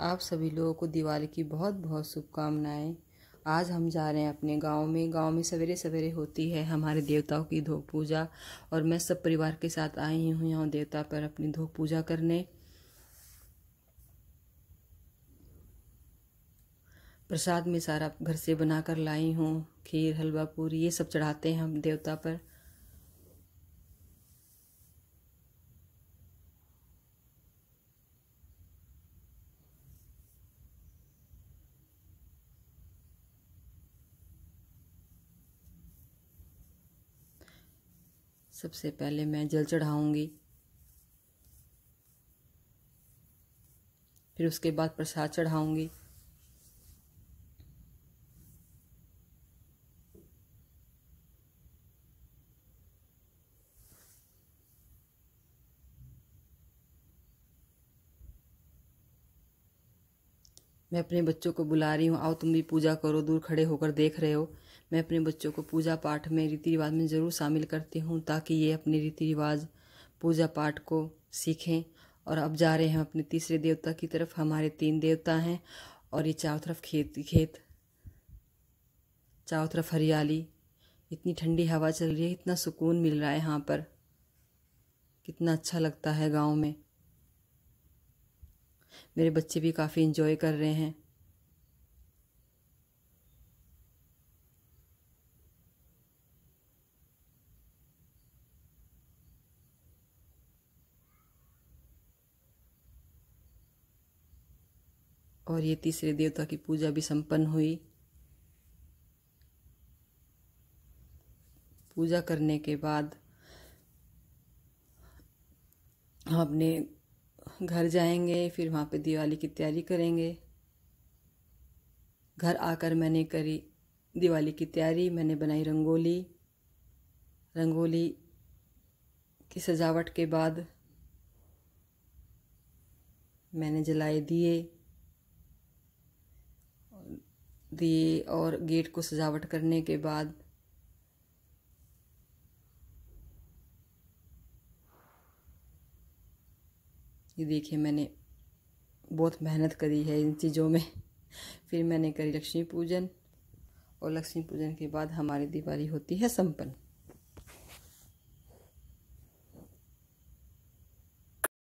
आप सभी लोगों को दिवाली की बहुत बहुत शुभकामनाएं आज हम जा रहे हैं अपने गांव में गांव में सवेरे सवेरे होती है हमारे देवताओं की धोप पूजा और मैं सब परिवार के साथ आई हूँ यहाँ देवता पर अपनी धोप पूजा करने प्रसाद में सारा घर से बना कर लाई हूँ खीर हलवा पूरी ये सब चढ़ाते हैं हम देवता पर सबसे पहले मैं जल चढ़ाऊंगी फिर उसके बाद प्रसाद चढ़ाऊंगी मैं अपने बच्चों को बुला रही हूँ आओ तुम भी पूजा करो दूर खड़े होकर देख रहे हो मैं अपने बच्चों को पूजा पाठ में रीति रिवाज में ज़रूर शामिल करती हूँ ताकि ये अपने रीति रिवाज पूजा पाठ को सीखें और अब जा रहे हैं अपने तीसरे देवता की तरफ हमारे तीन देवता हैं और ये चारों तरफ खेत खेत चारों तरफ हरियाली इतनी ठंडी हवा चल रही है इतना सुकून मिल रहा है यहाँ पर कितना अच्छा लगता है गांव में मेरे बच्चे भी काफ़ी इन्जॉय कर रहे हैं और ये तीसरे देवता की पूजा भी संपन्न हुई पूजा करने के बाद हम अपने घर जाएंगे फिर वहाँ पे दिवाली की तैयारी करेंगे घर आकर मैंने करी दिवाली की तैयारी मैंने बनाई रंगोली रंगोली की सजावट के बाद मैंने जलाए दिए दिए और गेट को सजावट करने के बाद ये देखिए मैंने बहुत मेहनत करी है इन चीज़ों में फिर मैंने करी लक्ष्मी पूजन और लक्ष्मी पूजन के बाद हमारी दिवाली होती है संपन्न